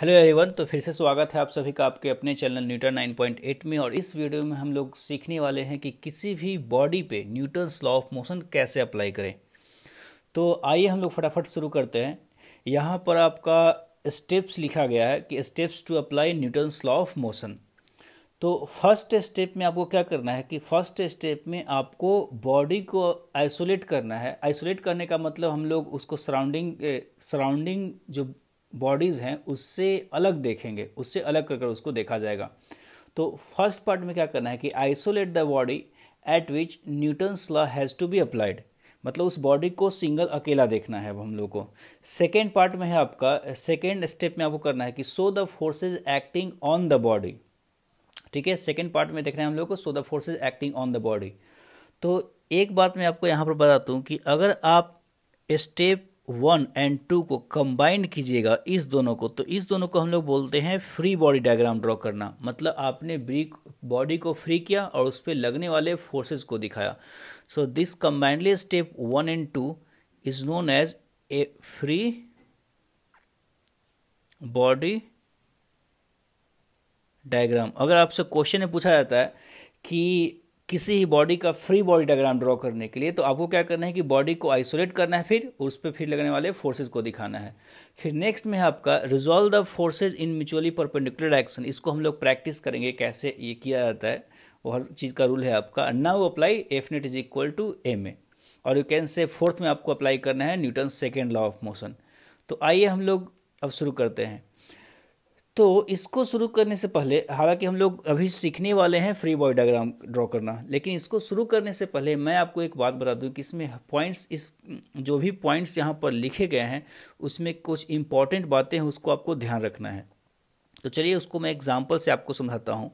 hello everyone तो फिर से स्वागत है आप सभी का आपके अपने चैनल न्यूटन 9.8 में और इस वीडियो में हम लोग सीखने वाले हैं कि किसी भी बॉडी पे न्यूटन्स लॉ ऑफ मोशन कैसे अप्लाई करें तो आइए हम लोग फटाफट शुरू करते हैं यहाँ पर आपका स्टेप्स लिखा गया है कि steps to apply Newton's law of motion तो फर्स्ट स्टेप में आपको क्या करना है कि फर्स्ट स्टेप में आपको बॉडी को आइसोलेट करना है आइसोलेट करने का मतलब हम लोग उसको सराउंडिंग सराउंडिंग जो बॉडीज़ हैं उससे अलग देखेंगे उससे अलग कर कर उसको देखा जाएगा तो फर्स्ट पार्ट में क्या करना है कि isolate the body at which Newton's law has to be applied मतलब उस बॉडी को सिंगल अकेला देखना है अब हम लोग को सेकेंड पार्ट में है आपका सेकेंड स्टेप में आपको करना है कि सो the forces acting on the body ठीक है सेकेंड पार्ट में देख रहे हैं हम लोग को show the forces acting on the body तो एक बात मैं आपको यहाँ पर बताता हूँ कि अगर आप स्टेप वन एंड टू को कंबाइंड कीजिएगा इस दोनों को तो इस दोनों को हम लोग बोलते हैं फ्री बॉडी डायग्राम ड्रॉ करना मतलब आपने ब्रिक बॉडी को फ्री किया और उस पर लगने वाले फोर्सेस को दिखाया so this combinedly step one and two is known as a free body diagram अगर आपसे क्वेश्चन पूछा जाता है कि किसी ही बॉडी का फ्री बॉडी डायग्राम ड्रॉ करने के लिए तो आपको क्या करना है कि बॉडी को आइसोलेट करना है फिर उस पर फिर लगने वाले फोर्सेज को दिखाना है फिर नेक्स्ट में है आपका resolve the forces in mutually perpendicular direction इसको हम लोग प्रैक्टिस करेंगे कैसे ये किया जाता है वो हर चीज़ का रूल है आपका now apply F net is equal to M A और यू कैन से फोर्थ में आपको अप्लाई करना है Newton second law of motion तो आइए हम लोग अब शुरू करते हैं तो इसको शुरू करने से पहले हालांकि हम लोग अभी सीखने वाले हैं फ्री बॉय डायग्राम ड्रॉ करना लेकिन इसको शुरू करने से पहले मैं आपको एक बात बता दूं कि इसमें पॉइंट्स इस जो भी पॉइंट्स यहाँ पर लिखे गए हैं उसमें कुछ इंपॉर्टेंट बातें हैं उसको आपको ध्यान रखना है तो चलिए उसको मैं एग्जाम्पल से आपको समझाता हूँ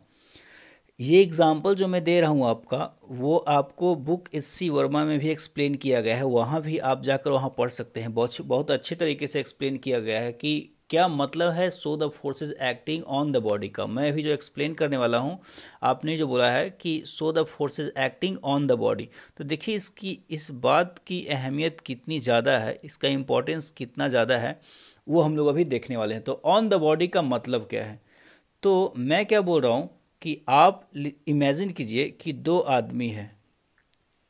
ये एग्जाम्पल जो मैं दे रहा हूँ आपका वो आपको बुक एस सी वर्मा में भी एक्सप्लेन किया गया है वहाँ भी आप जाकर वहाँ पढ़ सकते हैं बहुत बहुत अच्छे तरीके से एक्सप्लेन किया गया है कि क्या मतलब है so the forces acting on the body का मैं अभी जो एक्सप्लेन करने वाला हूँ आपने जो बोला है कि सो the forces acting on the body तो देखिए इसकी इस बात की अहमियत कितनी ज़्यादा है इसका इम्पोर्टेंस कितना ज़्यादा है वो हम लोग अभी देखने वाले हैं तो ऑन द बॉडी का मतलब क्या है तो मैं क्या बोल रहा हूँ कि आप इमेजिन कीजिए कि दो आदमी है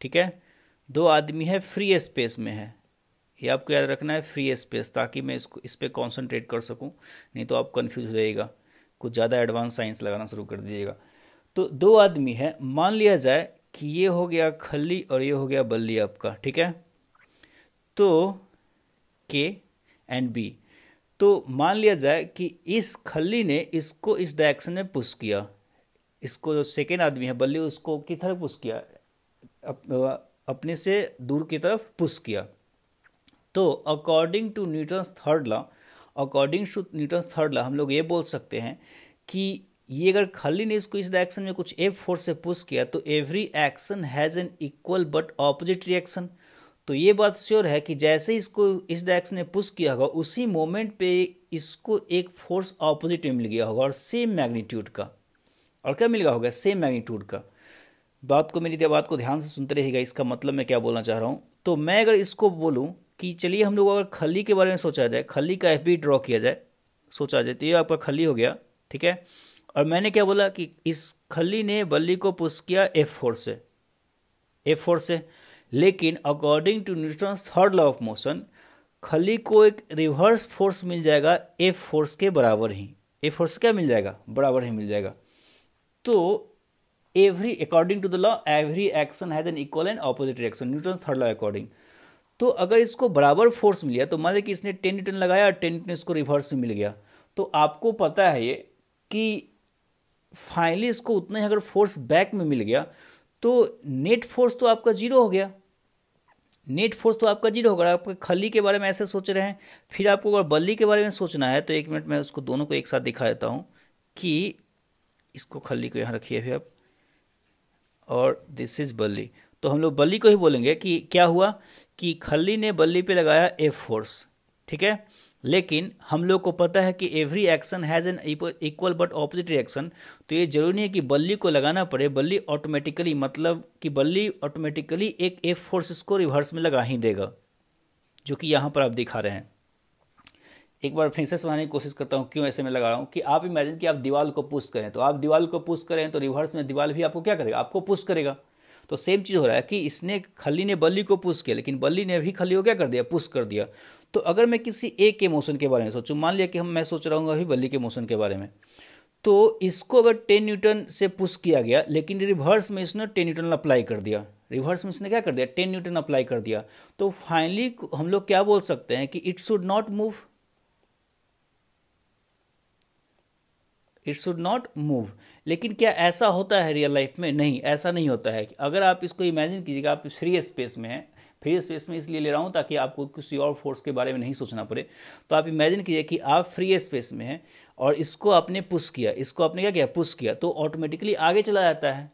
ठीक है दो आदमी है फ्री स्पेस में है ये आपको याद रखना है फ्री स्पेस ताकि मैं इसको इस पर कॉन्सेंट्रेट कर सकूँ नहीं तो आप कन्फ्यूज हो जाएगा कुछ ज़्यादा एडवांस साइंस लगाना शुरू कर दीजिएगा तो दो आदमी है मान लिया जाए कि ये हो गया खली और ये हो गया बल्ली आपका ठीक है तो के एंड बी तो मान लिया जाए कि इस खली ने इसको इस डायरेक्शन में पुश किया इसको जो सेकेंड आदमी है बल्ली उसको किधर पुश किया अप, अपने से दूर की तरफ पुश किया तो according to Newton's third law according to Newton's third law हम लोग ये बोल सकते हैं कि ये अगर खली ने इसको इस डायरेक्शन में कुछ एफ फोर्स से पुश किया तो every action has an equal but opposite reaction तो ये बात श्योर है कि जैसे इसको इस डायरेक्शन में पुश किया होगा उसी मोमेंट पे इसको एक फोर्स ऑपोजिट में मिल गया होगा और सेम मैग्नीट्यूड का और क्या मिल गया होगा सेम मैग्नीट्यूड का बात को मेरी बात को ध्यान से सुनते रहेगा इसका मतलब मैं क्या बोलना चाह रहा हूँ तो मैं अगर इसको बोलूँ कि चलिए हम लोग अगर खली के बारे में सोचा जाए खली का एफ बी ड्रॉ किया जाए सोचा जाए तो ये आपका खली हो गया ठीक है और मैंने क्या बोला कि इस खली ने बल्ली को पुश किया एफ फोर से एफ फोर से लेकिन according to Newton third law of motion खली को एक रिवर्स फोर्स मिल जाएगा एफ फोर्स के बराबर ही एफ फोर्स क्या मिल जाएगा बराबर ही मिल जाएगा तो every according to the law every action has an equal and opposite reaction Newton third law according तो अगर इसको बराबर फोर्स मिल गया तो मान लीजिए कि इसने टेन न्यूटन लगाया और टेन न्यूटन इसको रिवर्स में मिल गया तो आपको पता है ये कि फाइनली इसको उतना ही अगर फोर्स बैक में मिल गया तो नेट फोर्स तो आपका जीरो हो गया नेट फोर्स तो आपका जीरो होगा आपके खली के बारे में ऐसे सोच रहे हैं फिर आपको अगर बल्ली के बारे में सोचना है तो एक मिनट मैं उसको दोनों को एक साथ दिखा देता हूँ कि इसको खली को यहाँ रखिए अभी आप और दिस इज़ बल्ली तो हम लोग बल्ली को ही बोलेंगे कि क्या हुआ कि खल्ली ने बल्ली पे लगाया ए फोर्स ठीक है लेकिन हम लोग को पता है कि every action has an equal but opposite reaction तो ये जरूरी नहीं है कि बल्ली को लगाना पड़े बल्ली ऑटोमेटिकली मतलब कि बल्ली ऑटोमेटिकली एक ए फोर्स को रिवर्स में लगा ही देगा जो कि यहाँ पर आप दिखा रहे हैं एक बार फिर से समझाने की कोशिश करता हूँ क्यों ऐसे में लगा रहा हूँ कि आप इमेजिन कि आप दीवाल को पुश करें तो आप दीवाल को पुश करें तो रिवर्स में दीवाल भी आपको क्या करेगा आपको पुश करेगा तो सेम चीज़ हो रहा है कि इसने खली ने बल्ली को पुश किया लेकिन बल्ली ने भी खली को क्या कर दिया पुश कर दिया तो अगर मैं किसी एक के मोशन के बारे में सोचूँ मान लिया कि हम मैं सोच रहा हूँ अभी बल्ली के मोशन के बारे में तो इसको अगर टेन न्यूटन से पुश किया गया लेकिन रिवर्स में इसने टेन न्यूटन अप्लाई कर दिया रिवर्स में इसने क्या कर दिया टेन न्यूटन अप्लाई कर दिया तो फाइनली हम लोग क्या बोल सकते हैं कि it should not move it should not move लेकिन क्या ऐसा होता है रियल लाइफ में नहीं ऐसा नहीं होता है अगर आप इसको इमेजिन कीजिएगा आप फ्री स्पेस में हैं फ्री स्पेस में इसलिए ले रहा हूँ ताकि आपको किसी और फोर्स के बारे में नहीं सोचना पड़े तो आप इमेजिन कीजिए कि आप फ्री स्पेस में हैं और इसको आपने पुश किया इसको आपने क्या किया पुश किया तो ऑटोमेटिकली आगे चला जाता है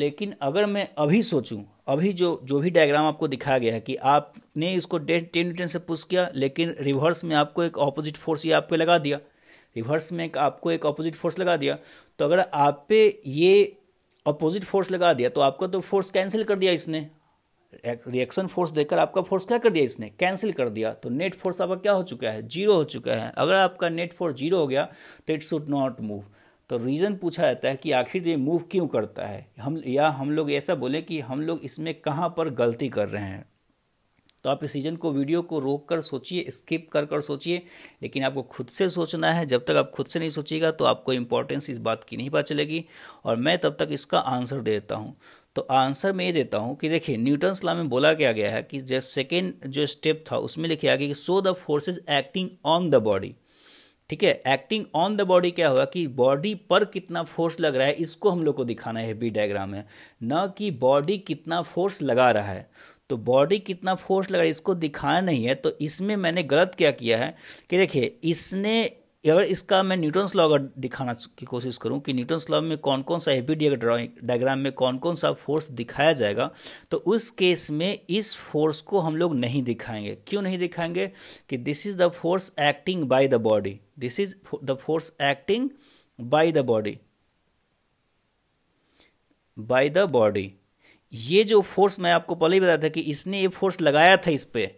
लेकिन अगर मैं अभी सोचूं अभी जो जो भी डायग्राम आपको दिखाया गया है कि आपने इसको टेन टेन से पुश किया लेकिन रिवर्स में आपको एक ऑपोजिट फोर्स ये आप पे लगा दिया रिवर्स में एक आपको एक अपोजिट फोर्स लगा दिया तो अगर आप पे ये अपोजिट फोर्स लगा दिया तो आपका तो फोर्स कैंसिल कर दिया इसने रिएक्शन फोर्स देकर आपका फोर्स क्या कर दिया इसने कैंसिल कर दिया तो नेट फोर्स आपका क्या हो चुका है जीरो हो चुका है अगर आपका नेट फोर्स जीरो हो गया तो इट शुड नॉट मूव तो रीज़न पूछा जाता है कि आखिर ये मूव क्यों करता है हम या हम लोग ऐसा बोले कि हम लोग इसमें कहाँ पर गलती कर रहे हैं तो आप इस सीजन को वीडियो को रोक कर सोचिए स्किप कर कर सोचिए लेकिन आपको खुद से सोचना है जब तक आप खुद से नहीं सोचिएगा तो आपको इम्पोर्टेंस इस बात की नहीं पता चलेगी और मैं तब तक इसका आंसर दे देता हूँ तो आंसर मैं ये देता हूँ कि देखिए न्यूटन्स लॉ में बोला क्या गया है कि जो सेकेंड जो स्टेप था उसमें लिखे आ गया कि सो the forces acting on the body ठीक है एक्टिंग ऑन द बॉडी क्या हुआ कि बॉडी पर कितना फोर्स लग रहा है इसको हम लोग को दिखाना है बी डायग्राम में ना कि बॉडी कितना फोर्स लगा रहा है तो बॉडी कितना फोर्स लगा इसको दिखाया नहीं है तो इसमें मैंने गलत क्या किया है कि देखिए इसने अगर इसका मैं न्यूटन्स लॉ अगर दिखाना की कोशिश करूं कि न्यूटन्स लॉ में कौन कौन सा एपी अगर ड्राइंग डायग्राम में कौन कौन सा फोर्स दिखाया जाएगा तो उस केस में इस फोर्स को हम लोग नहीं दिखाएंगे क्यों नहीं दिखाएंगे कि this is the force acting by the body this is the force acting by the body by the body ये जो फोर्स मैं आपको पहले ही बताया था कि इसने ये फोर्स लगाया था इस पर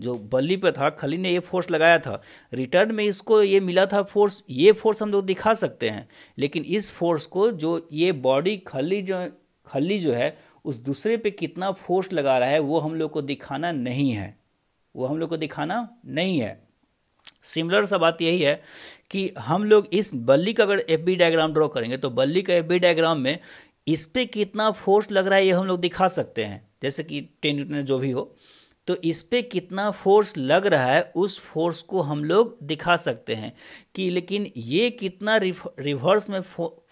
जो बल्ली पे था खली ने ये फोर्स लगाया था रिटर्न में इसको ये मिला था फोर्स ये फोर्स हम लोग दिखा सकते हैं लेकिन इस फोर्स को जो ये बॉडी खली जो खली जो है उस दूसरे पे कितना फोर्स लगा रहा है वो हम लोग को दिखाना नहीं है वो हम लोग को दिखाना नहीं है सिमिलर सा बात यही है कि हम लोग इस बल्ली का अगर एफ बी डायग्राम ड्रॉ करेंगे तो बल्ली का एफ बी डायग्राम में इस पर कितना फोर्स लग रहा है ये हम लोग दिखा सकते हैं जैसे कि टेन न्यूटन जो भी हो तो इस पर कितना फोर्स लग रहा है उस फोर्स को हम लोग दिखा सकते हैं कि लेकिन ये कितना रिवर्स में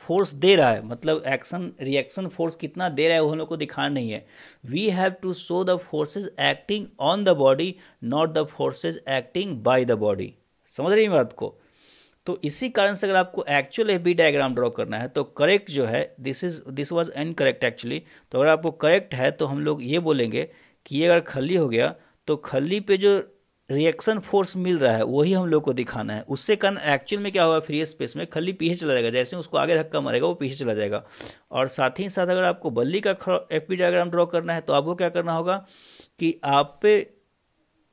फोर्स दे रहा है मतलब एक्शन रिएक्शन फोर्स कितना दे रहा है वो हम लोग को दिखा नहीं है we have to show the forces acting on the body not the forces acting by the body समझ रही बात को तो इसी कारण से अगर आपको actual F B diagram draw करना है तो करेक्ट जो है this is this was incorrect actually तो अगर आपको करेक्ट है तो हम लोग ये बोलेंगे कि ये अगर खली हो गया तो खली पे जो रिएक्शन फोर्स मिल रहा है वही हम लोग को दिखाना है उससे कारण एक्चुअल में क्या होगा फ्री स्पेस में खली पीछे चला जाएगा जैसे उसको आगे धक्का मारेगा वो पीछे चला जाएगा और साथ ही साथ अगर आपको बल्ली का एफ डायग्राम ड्रॉ करना है तो आपको क्या करना होगा कि आप पे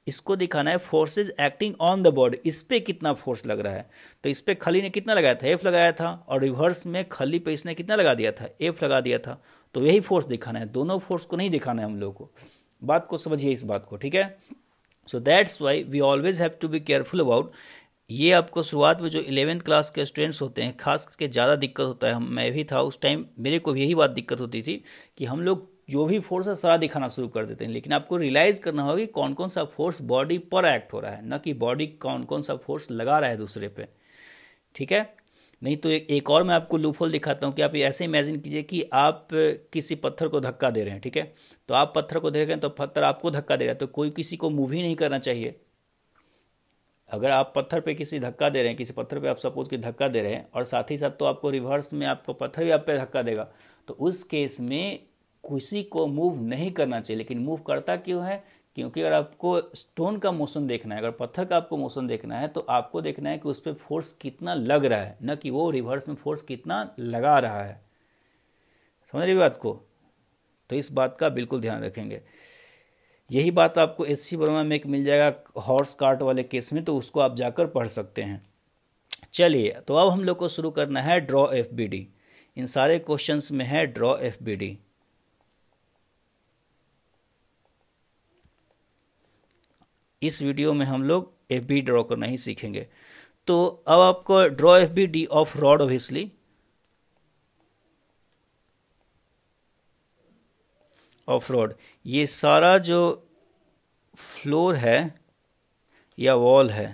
इसको दिखाना है forces acting on the body इस पर कितना फोर्स लग रहा है तो इस पर खली ने कितना लगाया था एफ लगाया था और रिवर्स में खली पे इसने कितना लगा दिया था एफ लगा दिया था तो यही फोर्स दिखाना है दोनों फोर्स को नहीं दिखाना है हम लोग को बात को समझिए इस बात को ठीक है so that's why we always have to be careful about ये आपको शुरुआत में जो इलेवेंथ क्लास के स्टूडेंट्स होते हैं खास करके ज़्यादा दिक्कत होता है मैं भी था उस टाइम मेरे को भी यही बात दिक्कत होती थी कि हम लोग जो भी फोर्स है सारा दिखाना शुरू कर देते हैं लेकिन आपको रियलाइज करना होगा कि कौन कौन सा फोर्स बॉडी पर एक्ट हो रहा है न कि बॉडी कौन कौन सा फोर्स लगा रहा है दूसरे पे ठीक है नहीं तो एक एक और मैं आपको लूप होल दिखाता हूँ कि आप ऐसे इमेजिन कीजिए कि आप किसी पत्थर को धक्का दे रहे हैं ठीक है तो आप पत्थर को दे रहे हैं तो पत्थर आपको धक्का दे रहा है तो कोई किसी को मूव ही नहीं करना चाहिए अगर आप पत्थर पे किसी धक्का दे रहे हैं किसी पत्थर पे आप सपोज कि धक्का दे रहे हैं और साथ ही साथ तो आपको रिवर्स में आपको पत्थर भी आप पे धक्का देगा तो उस केस में किसी को मूव नहीं करना चाहिए लेकिन मूव करता क्यों है क्योंकि अगर आपको स्टोन का मोशन देखना है अगर पत्थर का आपको मोशन देखना है तो आपको देखना है कि उस पर फोर्स कितना लग रहा है न कि वो रिवर्स में फोर्स कितना लगा रहा है समझ रही बात को तो इस बात का बिल्कुल ध्यान रखेंगे यही बात आपको एस सी वर्मा में एक मिल जाएगा हॉर्स कार्ट वाले केस में तो उसको आप जाकर पढ़ सकते हैं चलिए तो अब हम लोग को शुरू करना है ड्रॉ एफ बी डी इन सारे क्वेश्चंस में है ड्रॉ एफ बी डी इस वीडियो में हम लोग एफ बी ड्रॉ करना ही सीखेंगे तो अब आपको draw F B D of rod obviously of rod ये सारा जो फ्लोर है या वॉल है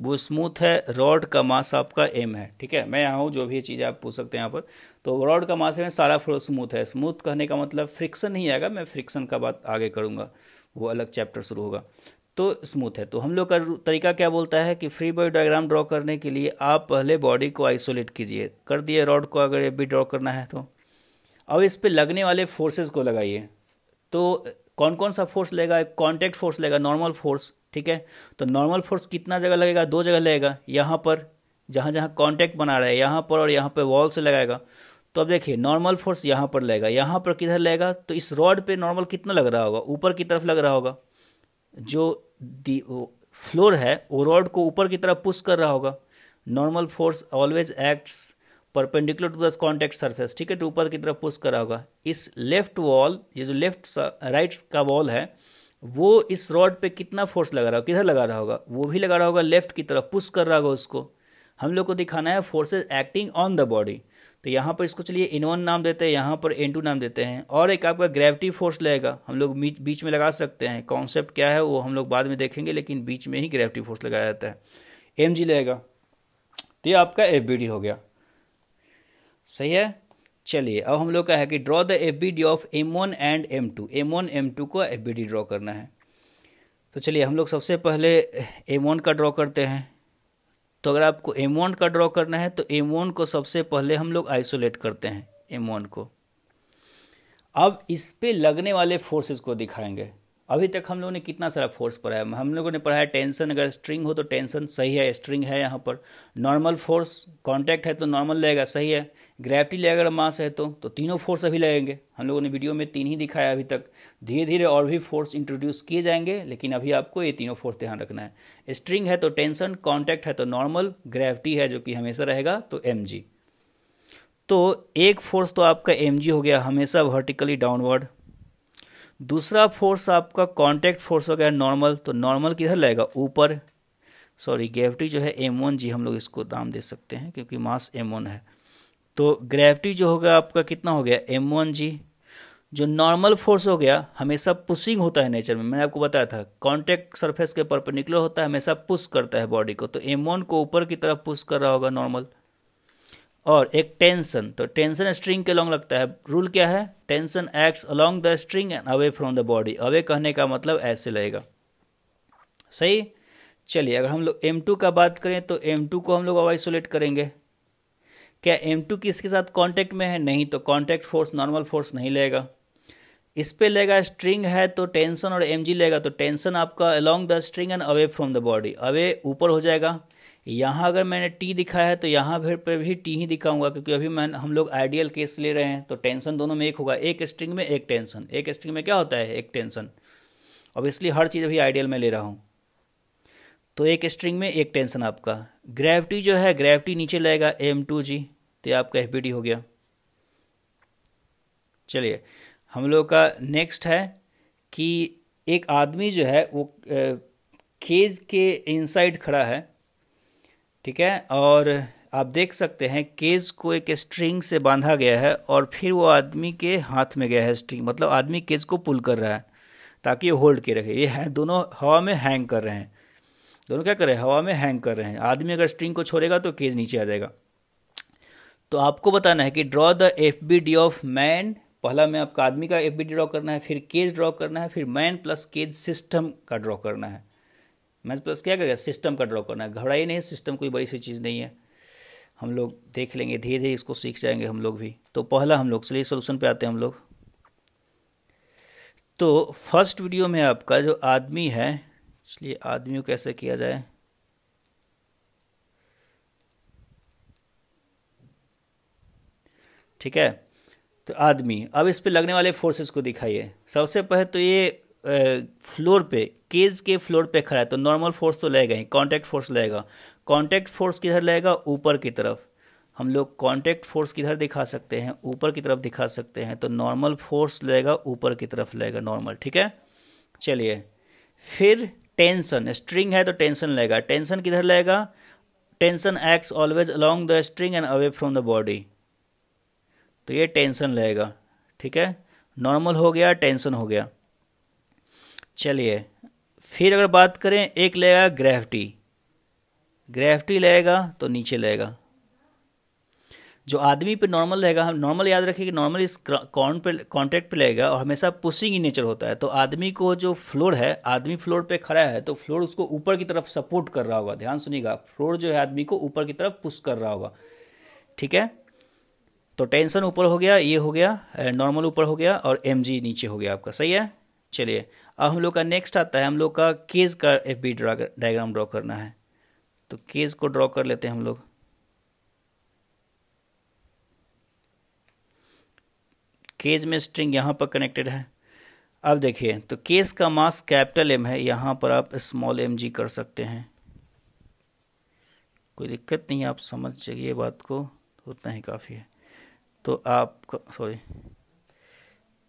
वो स्मूथ है रॉड का मास आपका एम है ठीक है मैं यहाँ हूँ जो भी चीज़ आप पूछ सकते हैं यहाँ पर तो रॉड का मास है सारा फ्लोर स्मूथ है स्मूथ कहने का मतलब फ्रिक्शन नहीं आएगा मैं फ्रिक्शन का बात आगे करूँगा वो अलग चैप्टर शुरू होगा तो स्मूथ है तो हम लोग का तरीका क्या बोलता है कि फ्री बॉडी डायग्राम ड्रॉ करने के लिए आप पहले बॉडी को आइसोलेट कीजिए कर दिए रॉड को अगर ये भी ड्रॉ करना है तो अब इस पर लगने वाले फोर्सेस को लगाइए तो कौन कौन सा फोर्स लगेगा कॉन्टैक्ट फोर्स लगेगा नॉर्मल फोर्स ठीक है तो नॉर्मल फोर्स कितना जगह लगेगा दो जगह लगेगा यहाँ पर जहाँ जहाँ कॉन्टेक्ट बना रहा है यहाँ पर और यहाँ पर वॉल से लगाएगा तो अब देखिए नॉर्मल फोर्स यहाँ पर लगेगा यहाँ पर किधर लगेगा तो इस रॉड पे नॉर्मल कितना लग रहा होगा ऊपर की तरफ लग रहा होगा जो दी फ्लोर है वो रॉड को ऊपर की तरफ पुश कर रहा होगा normal force always acts perpendicular to the contact surface ठीक है तो ऊपर की तरफ पुश कर रहा होगा इस लेफ्ट वॉल ये जो लेफ्ट राइट का वॉल है वो इस रॉड पे कितना फोर्स लगा रहा होगा किधर लगा रहा होगा वो भी लगा रहा होगा लेफ्ट की तरफ पुश कर रहा होगा उसको हम लोग को दिखाना है forces acting on the body तो यहाँ पर इसको चलिए वन नाम देते हैं यहाँ पर एन टू नाम देते हैं और एक आपका ग्रेविटी फोर्स लगेगा हम लोग बीच में लगा सकते हैं कॉन्सेप्ट क्या है वो हम लोग बाद में देखेंगे लेकिन बीच में ही ग्रेविटी फोर्स लगाया जाता है एम जी लगेगा तो ये आपका एफ बी डी हो गया सही है चलिए अब हम लोग का है कि draw the F B D of M one and M two M one M two को एफ बी डी ड्रॉ करना है तो चलिए हम लोग सबसे पहले एम वन का ड्रॉ करते हैं तो अगर आपको एम वन का ड्रॉ करना है तो एम वन को सबसे पहले हम लोग आइसोलेट करते हैं एम वन को अब इस पर लगने वाले फोर्सेस को दिखाएंगे अभी तक हम लोगों ने कितना सारा फोर्स पढ़ाया हम लोगों ने पढ़ाया टेंशन अगर स्ट्रिंग हो तो टेंशन सही है स्ट्रिंग है यहाँ पर नॉर्मल फोर्स कॉन्टैक्ट है तो नॉर्मल रहेगा सही है ग्रेविटी अगर मास है तो तो तीनों फोर्स अभी लगेंगे हम लोगों ने वीडियो में तीन ही दिखाया अभी तक धीरे धीरे और भी फोर्स इंट्रोड्यूस किए जाएंगे लेकिन अभी आपको ये तीनों फोर्स ध्यान रखना है स्ट्रिंग है तो टेंशन कॉन्टैक्ट है तो नॉर्मल ग्रेविटी है जो कि हमेशा रहेगा तो एम तो एक फोर्स तो आपका एम हो गया हमेशा वर्टिकली डाउनवर्ड दूसरा फोर्स आपका कॉन्टैक्ट फोर्स हो गया नॉर्मल तो नॉर्मल किधर लगेगा ऊपर सॉरी ग्रेविटी जो है एम वन जी हम लोग इसको दाम दे सकते हैं क्योंकि मास एम वन है तो ग्रेविटी जो होगा आपका कितना हो गया एम वन जी जो नॉर्मल फोर्स हो गया हमेशा पुशिंग होता है नेचर में मैंने आपको बताया था कॉन्टेक्ट सरफेस के निकलो होता है हमेशा पुश करता है बॉडी को तो एम वन को ऊपर की तरफ पुश कर रहा होगा नॉर्मल और एक टेंशन तो टेंशन स्ट्रिंग के लॉन्ग लगता है रूल क्या है tension acts along the string and away from the body away कहने का मतलब ऐसे लगेगा सही चलिए अगर हम लोग एम टू का बात करें तो एम टू को हम लोग अब आइसोलेट करेंगे क्या एम टू किसके साथ कांटेक्ट में है नहीं तो कांटेक्ट फोर्स नॉर्मल फोर्स नहीं लेगा इस पर लेगा स्ट्रिंग है तो टेंशन और एम जी लेगा तो टेंशन आपका along the string and away from the body away ऊपर हो जाएगा यहाँ अगर मैंने टी दिखाया है तो यहाँ फिर पर भी टी ही दिखाऊंगा क्योंकि अभी मैं हम लोग आइडियल केस ले रहे हैं तो टेंशन दोनों में एक होगा एक स्ट्रिंग में एक टेंशन एक स्ट्रिंग में क्या होता है एक टेंशन ऑब्वियसली हर चीज़ अभी आइडियल में ले रहा हूँ तो एक स्ट्रिंग में एक टेंशन आपका ग्रेविटी जो है ग्रेविटी नीचे लगेगा एम टू जी तो ये आपका एफ हो गया चलिए हम लोग का नेक्स्ट है कि एक आदमी जो है वो केज के इनसाइड खड़ा है ठीक है और आप देख सकते हैं केज को एक स्ट्रिंग से बांधा गया है और फिर वो आदमी के हाथ में गया है स्ट्रिंग मतलब आदमी केज को पुल कर रहा है ताकि ये होल्ड के रखे ये है दोनों हवा में हैंग कर रहे हैं दोनों क्या कर रहे हैं हवा में हैंग कर रहे हैं आदमी अगर स्ट्रिंग को छोड़ेगा तो केज नीचे आ जाएगा तो आपको बताना है कि draw the F B D of man पहला में आपका आदमी का एफ बी डी ड्रॉ करना है फिर केज ड्रॉ करना है फिर मैन प्लस केज सिस्टम का ड्रॉ करना है मैन प्लस क्या करेगा सिस्टम का ड्रॉ करना है घबराई नहीं सिस्टम कोई बड़ी सी चीज़ नहीं है हम लोग देख लेंगे धीरे धीरे इसको सीख जाएंगे हम लोग भी तो पहला हम लोग चलिए सोल्यूशन पे आते हैं हम लोग तो फर्स्ट वीडियो में आपका जो आदमी है इसलिए आदमी कैसे किया जाए ठीक है तो आदमी अब इस पे लगने वाले फोर्सेस को दिखाइए सबसे पहले तो ये फ्लोर पे केज के फ्लोर पे खड़ा है तो नॉर्मल फोर्स तो लगेगा ही कॉन्टैक्ट फोर्स लगेगा कॉन्टैक्ट फोर्स किधर लगेगा ऊपर की तरफ हम लोग कॉन्टैक्ट फोर्स किधर दिखा सकते हैं ऊपर की तरफ दिखा सकते हैं तो नॉर्मल फोर्स लगेगा ऊपर की तरफ लगेगा नॉर्मल ठीक है चलिए फिर टेंशन स्ट्रिंग है तो टेंशन लेगा टेंशन किधर लेगा tension acts always along the string and away from the body तो ये टेंशन लेगा ठीक है नॉर्मल हो गया टेंशन हो गया चलिए फिर अगर बात करें एक लेगा ग्रेविटी ग्रेविटी लगेगा तो नीचे लेगा जो आदमी पे नॉर्मल रहेगा हम नॉर्मल याद रखें कि नॉर्मल इस कॉन पे कॉन्टैक्ट पे रहेगा और हमेशा पुशिंग इन नेचर होता है तो आदमी को जो फ्लोर है आदमी फ्लोर पे खड़ा है तो फ्लोर उसको ऊपर की तरफ सपोर्ट कर रहा होगा ध्यान सुनिएगा फ्लोर जो है आदमी को ऊपर की तरफ पुश कर रहा होगा ठीक है तो टेंशन ऊपर हो गया ये हो गया नॉर्मल ऊपर हो गया और एम नीचे हो गया आपका सही है चलिए अब हम लोग का नेक्स्ट आता है हम लोग का केज का एफ बी डायग्राम ड्रॉ करना है तो केज को ड्रॉ कर लेते हैं हम लोग केज में स्ट्रिंग यहाँ पर कनेक्टेड है अब देखिए तो केस का मास कैपिटल एम है यहाँ पर आप स्मॉल एम जी कर सकते हैं कोई दिक्कत नहीं आप समझ जाइए बात को तो उतना ही काफ़ी है तो आपका सॉरी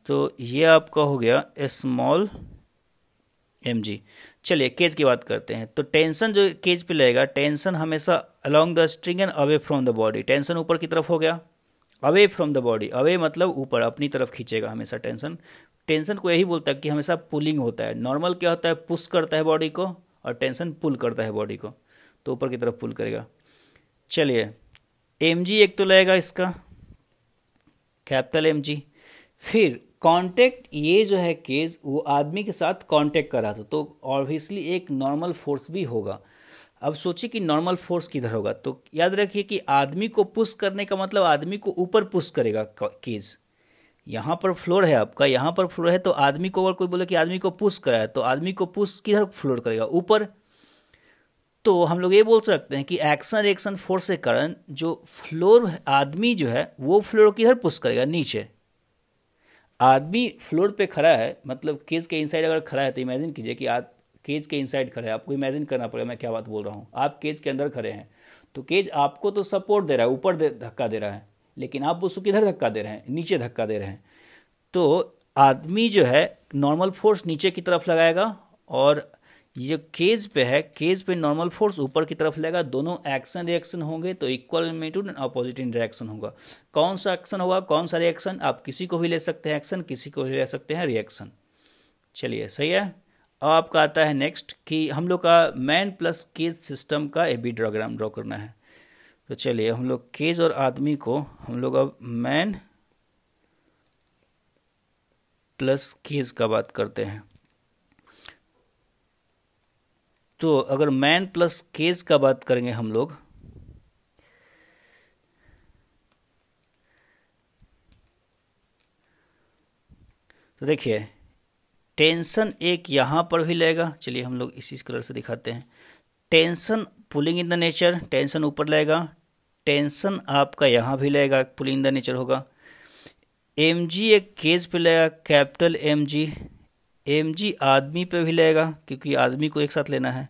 तो ये आपका हो गया स्मॉल एम जी चलिए केज की बात करते हैं तो टेंशन जो केज पे लगेगा टेंशन हमेशा along the string and away from the body tension ऊपर की तरफ हो गया away from the body away मतलब ऊपर अपनी तरफ खींचेगा हमेशा टेंशन टेंशन को यही बोलता है कि हमेशा पुलिंग होता है नॉर्मल क्या होता है पुश करता है बॉडी को और टेंशन पुल करता है बॉडी को तो ऊपर की तरफ पुल करेगा चलिए एम जी एक तो लगेगा इसका कैपिटल एम जी फिर कांटेक्ट ये जो है केस वो आदमी के साथ कांटेक्ट कर रहा था तो ऑब्वियसली एक नॉर्मल फोर्स भी होगा अब सोचिए कि नॉर्मल फोर्स किधर होगा तो याद रखिए कि आदमी को पुश करने का मतलब आदमी को ऊपर पुश करेगा केज यहाँ पर फ्लोर है आपका यहाँ पर फ्लोर है तो आदमी को अगर कोई बोले कि आदमी को पुश करा है तो आदमी को पुश किधर फ्लोर करेगा ऊपर तो हम लोग ये बोल सकते हैं कि एक्शन रिएक्शन फोर्स के कारण जो फ्लोर आदमी जो है वो फ्लोर किधर पुश करेगा नीचे आदमी फ्लोर पे खड़ा है मतलब केस के इनसाइड अगर खड़ा है तो इमेजिन कीजिए कि केज के इनसाइड खड़े हैं आपको इमेजिन करना पड़ेगा मैं क्या बात बोल रहा हूँ आप केज के अंदर खड़े हैं तो केज आपको तो सपोर्ट दे रहा है ऊपर धक्का दे रहा है लेकिन आप उसको किधर धक्का दे रहे हैं नीचे धक्का दे रहे हैं तो आदमी जो है नॉर्मल फोर्स नीचे की तरफ लगाएगा और ये जो केज पे है केज पे नॉर्मल फोर्स ऊपर की तरफ लेगा दोनों एक्शन रिएक्शन होंगे तो equal magnitude and opposite reaction होगा कौन सा एक्शन होगा कौन सा रिएक्शन आप किसी को भी ले सकते हैं एक्शन किसी को भी ले सकते हैं रिएक्शन चलिए सही है अब आपका आता है नेक्स्ट कि हम लोग का मैन प्लस केज सिस्टम का ए बी डायग्राम ड्रॉ करना है तो चलिए हम लोग केज और आदमी को हम लोग अब मैन प्लस केज का बात करते हैं तो अगर मैन प्लस केज का बात करेंगे हम लोग तो देखिए टेंशन एक यहाँ पर भी लेगा चलिए हम लोग इसी कलर से दिखाते हैं tension pulling in the nature tension ऊपर लेगा टेंशन आपका यहाँ भी लेगा पुलिंग इन द नेचर होगा एम जी एक केज पे लेगा capital M G M G आदमी पे भी लेगा क्योंकि आदमी को एक साथ लेना है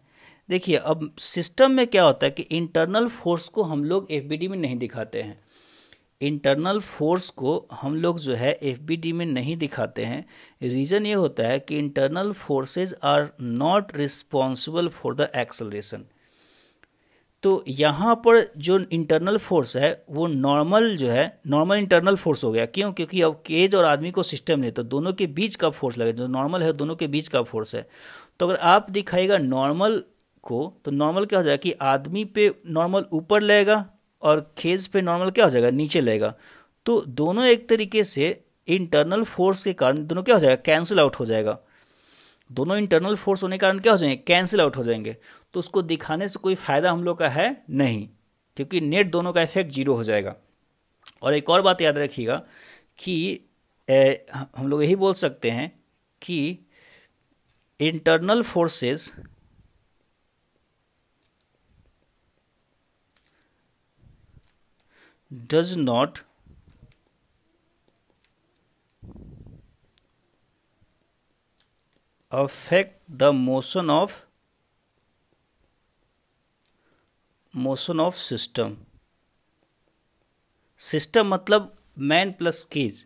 देखिए अब सिस्टम में क्या होता है कि इंटरनल फोर्स को हम लोग एफ में नहीं दिखाते हैं इंटरनल फोर्स को हम लोग जो है एफ में नहीं दिखाते हैं रीज़न ये होता है कि internal forces are not responsible for the acceleration तो यहाँ पर जो इंटरनल फोर्स है वो नॉर्मल जो है नॉर्मल इंटरनल फोर्स हो गया क्यों क्योंकि अब केज और आदमी को सिस्टम नहीं तो दोनों के बीच का फोर्स लगे जो नॉर्मल है दोनों के बीच का फोर्स है तो अगर आप दिखाएगा नॉर्मल को तो नॉर्मल क्या हो जाएगा कि आदमी पे नॉर्मल ऊपर लगेगा और खेज पे नॉर्मल क्या हो जाएगा नीचे लेगा तो दोनों एक तरीके से इंटरनल फोर्स के कारण दोनों क्या हो जाएगा कैंसिल आउट हो जाएगा दोनों इंटरनल फोर्स होने के कारण क्या हो जाएंगे कैंसिल आउट हो जाएंगे तो उसको दिखाने से कोई फायदा हम लोग का है नहीं क्योंकि नेट दोनों का इफेक्ट जीरो हो जाएगा और एक और बात याद रखिएगा कि ए, हम लोग यही बोल सकते हैं कि internal forces does not affect the motion of motion of system system मतलब man plus cage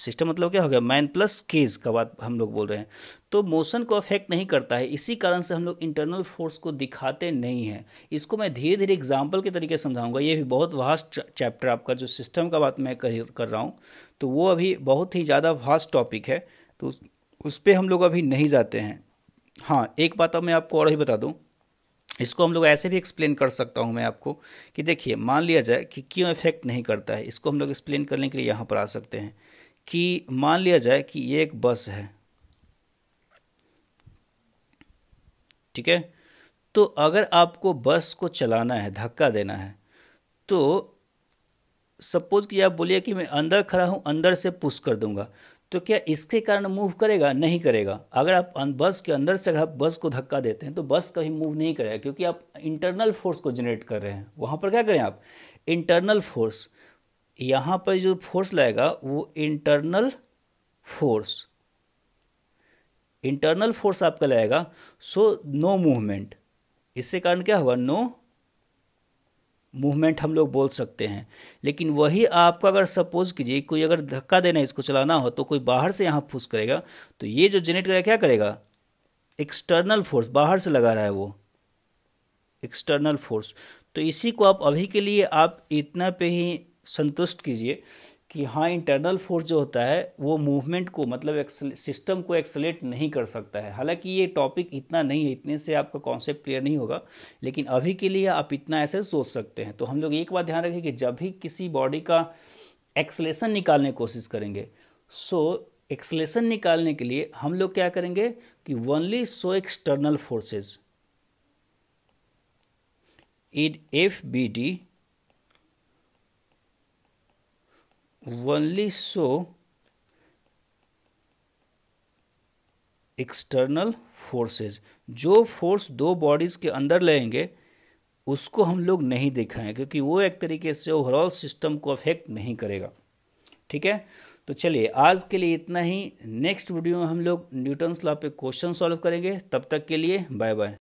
सिस्टम मतलब क्या हो गया मैन प्लस केज का बात हम लोग बोल रहे हैं तो मोशन को अफेक्ट नहीं करता है इसी कारण से हम लोग इंटरनल फोर्स को दिखाते नहीं हैं इसको मैं धीरे धीरे एग्जाम्पल के तरीके समझाऊंगा ये भी बहुत वास्ट चैप्टर आपका जो सिस्टम का बात मैं कर, कर रहा हूँ तो वो अभी बहुत ही ज़्यादा वास्ट टॉपिक है तो उस पर हम लोग अभी नहीं जाते हैं हाँ एक बात अब मैं आपको और ही बता दूँ इसको हम लोग ऐसे भी एक्सप्लेन कर सकता हूँ मैं आपको कि देखिए मान लिया जाए कि क्यों इफेक्ट नहीं करता है इसको हम लोग एक्सप्लेन करने के लिए यहाँ पर आ सकते हैं कि मान लिया जाए कि ये एक बस है ठीक है तो अगर आपको बस को चलाना है धक्का देना है तो सपोज कि आप बोलिए कि मैं अंदर खड़ा हूँ अंदर से पुश कर दूंगा तो क्या इसके कारण मूव करेगा नहीं करेगा अगर आप अं-, बस के अंदर से अगर आप बस को धक्का देते हैं तो बस कभी मूव नहीं करेगा क्योंकि आप इंटरनल फोर्स को जनरेट कर रहे हैं वहाँ पर क्या करें आप इंटरनल फोर्स यहाँ पर जो फोर्स लगेगा वो इंटरनल फोर्स इंटरनल फोर्स आपका लगेगा सो नो मूवमेंट इससे कारण क्या होगा नो मूवमेंट हम लोग बोल सकते हैं लेकिन वही आपका अगर सपोज कीजिए कोई अगर धक्का देना है इसको चलाना हो तो कोई बाहर से यहाँ फूस करेगा तो ये जो जेनेट करेगा क्या करेगा एक्सटर्नल फोर्स बाहर से लगा रहा है वो एक्सटर्नल फोर्स तो इसी को आप अभी के लिए आप इतना पे ही संतुष्ट कीजिए कि हाँ इंटरनल फोर्स जो होता है वो मूवमेंट को मतलब सिस्टम को एक्सलेट नहीं कर सकता है हालांकि ये टॉपिक इतना नहीं है इतने से आपका कॉन्सेप्ट क्लियर नहीं होगा लेकिन अभी के लिए आप इतना ऐसे सोच सकते हैं तो हम लोग एक बात ध्यान रखें कि जब भी किसी बॉडी का एक्सलेशन निकालने की कोशिश करेंगे सो एक्सलेशन निकालने के लिए हम लोग क्या करेंगे कि only so external forces if F B D only show external forces जो फोर्स दो बॉडीज़ के अंदर लेंगे उसको हम लोग नहीं दिखाएं क्योंकि वो एक तरीके से ओवरऑल सिस्टम को अफेक्ट नहीं करेगा ठीक है तो चलिए आज के लिए इतना ही नेक्स्ट वीडियो में हम लोग न्यूटन्स लॉ पे क्वेश्चन सॉल्व करेंगे तब तक के लिए बाय बाय